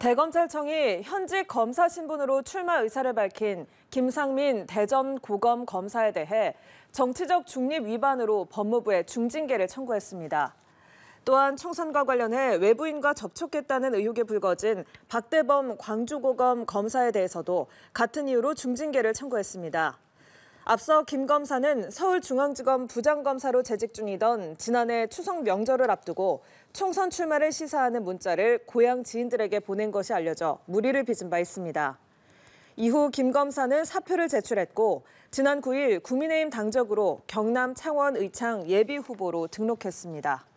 대검찰청이 현직 검사 신분으로 출마 의사를 밝힌 김상민 대전 고검 검사에 대해 정치적 중립 위반으로 법무부에 중징계를 청구했습니다. 또한 총선과 관련해 외부인과 접촉했다는 의혹에 불거진 박대범 광주고검 검사에 대해서도 같은 이유로 중징계를 청구했습니다. 앞서 김 검사는 서울중앙지검 부장검사로 재직 중이던 지난해 추석 명절을 앞두고 총선 출마를 시사하는 문자를 고향 지인들에게 보낸 것이 알려져 무리를 빚은 바 있습니다. 이후 김 검사는 사표를 제출했고 지난 9일 국민의힘 당적으로 경남 창원 의창 예비 후보로 등록했습니다.